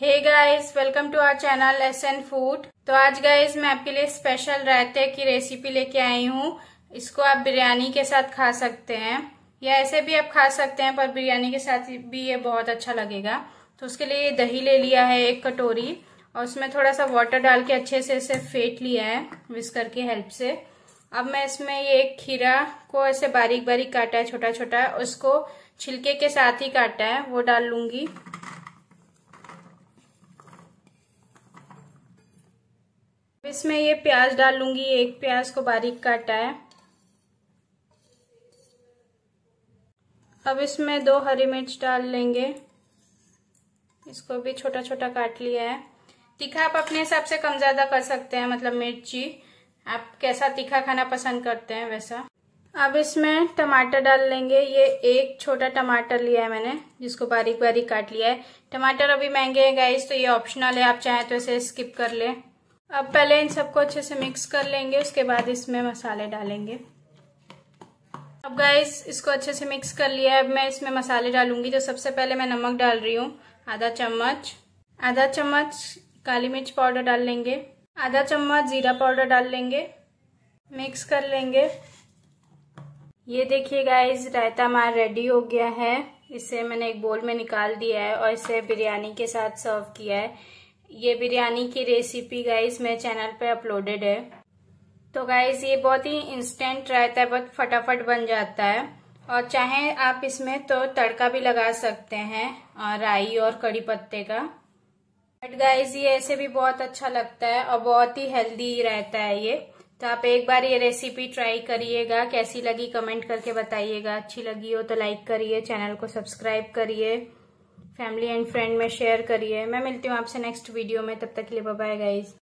hey guys welcome to our channel S N food तो आज guys मैं आपके लिए स्पेशल रायते की रेसिपी लेके आई हूँ इसको आप बिरयानी के साथ खा सकते हैं या ऐसे भी आप खा सकते हैं पर बिरयानी के साथ भी ये बहुत अच्छा लगेगा तो उसके लिए दही ले लिया है एक कटोरी और उसमें थोड़ा सा वाटर डाल के अच्छे से इसे फेंट लिया है विस्कर की हेल्प से अब मैं इसमें ये एक खीरा को ऐसे बारीक बारीक काटा है छोटा छोटा उसको छिलके के साथ ही काटा है वो डाल लूंगी इसमें ये प्याज डाल लूंगी एक प्याज को बारीक काटा है अब इसमें दो हरी मिर्च डाल लेंगे इसको भी छोटा छोटा काट लिया है तीखा आप अपने हिसाब से कम ज़्यादा कर सकते हैं मतलब मिर्ची आप कैसा तीखा खाना पसंद करते हैं वैसा अब इसमें टमाटर डाल लेंगे ये एक छोटा टमाटर लिया है मैंने जिसको बारीक बारीक काट लिया है टमाटर अभी महंगे हैं गाइस तो ये ऑप्शनल है आप चाहें तो इसे स्किप कर लें अब पहले इन सबको अच्छे से मिक्स कर लेंगे उसके बाद इसमें मसाले डालेंगे अब गाइस इसको अच्छे से मिक्स कर लिया है अब मैं इसमें मसाले डालूंगी तो सबसे पहले मैं नमक डाल रही हूँ आधा चम्मच आधा चम्मच काली मिर्च पाउडर डाल लेंगे आधा चम्मच जीरा पाउडर डाल लेंगे मिक्स कर लेंगे ये देखिए गाइस रायता हमारा रेडी हो गया है इसे मैंने एक बोल में निकाल दिया है और इसे बिरयानी के साथ सर्व किया है ये बिरयानी की रेसिपी गाइज मेरे चैनल पे अपलोडेड है तो गाइज ये बहुत ही इंस्टेंट रहता है बहुत फटाफट बन जाता है और चाहे आप इसमें तो तड़का भी लगा सकते हैं राई और कड़ी पत्ते का बट गाइज ये ऐसे भी बहुत अच्छा लगता है और बहुत ही हेल्दी रहता है ये तो आप एक बार ये रेसिपी ट्राई करिएगा कैसी लगी कमेंट करके बताइएगा अच्छी लगी हो तो लाइक करिए चैनल को सब्सक्राइब करिए फैमिली एंड फ्रेंड में शेयर करिए मैं मिलती हूँ आपसे नेक्स्ट वीडियो में तब तक के लिए बाय गाइज